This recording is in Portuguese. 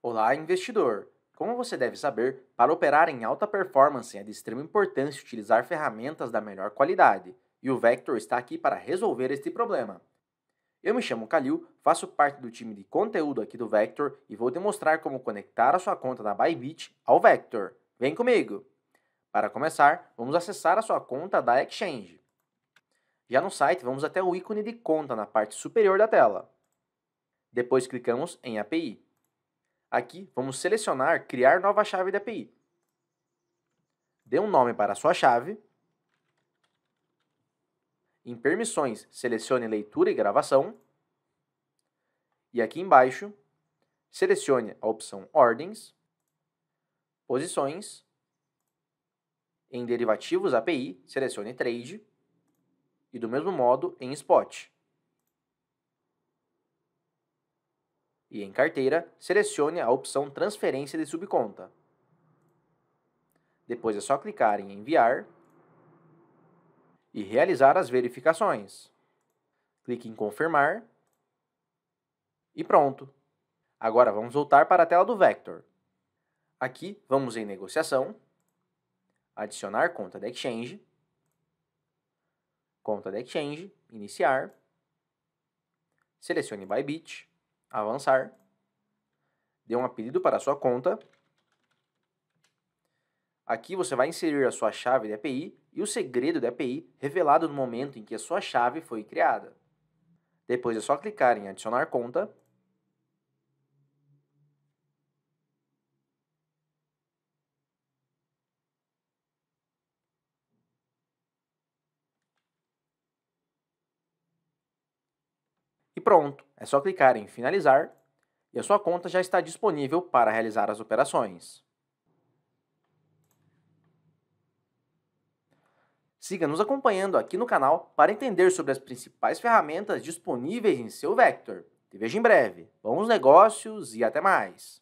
Olá, investidor! Como você deve saber, para operar em alta performance é de extrema importância utilizar ferramentas da melhor qualidade, e o Vector está aqui para resolver este problema. Eu me chamo Kalil, faço parte do time de conteúdo aqui do Vector e vou demonstrar como conectar a sua conta da Bybit ao Vector. Vem comigo! Para começar, vamos acessar a sua conta da Exchange. Já no site, vamos até o ícone de conta na parte superior da tela. Depois clicamos em API. Aqui, vamos selecionar Criar nova chave da API. Dê um nome para a sua chave. Em Permissões, selecione Leitura e Gravação. E aqui embaixo, selecione a opção Ordens, Posições. Em Derivativos API, selecione Trade. E do mesmo modo, em Spot. e em carteira, selecione a opção Transferência de subconta. Depois é só clicar em Enviar e realizar as verificações. Clique em Confirmar e pronto. Agora vamos voltar para a tela do Vector. Aqui vamos em Negociação, Adicionar conta da Exchange, Conta da Exchange, Iniciar, selecione Bybit, avançar, dê um apelido para a sua conta. Aqui você vai inserir a sua chave de API e o segredo da API revelado no momento em que a sua chave foi criada. Depois é só clicar em adicionar conta E pronto, é só clicar em finalizar e a sua conta já está disponível para realizar as operações. Siga nos acompanhando aqui no canal para entender sobre as principais ferramentas disponíveis em seu Vector. Te vejo em breve. Bons negócios e até mais!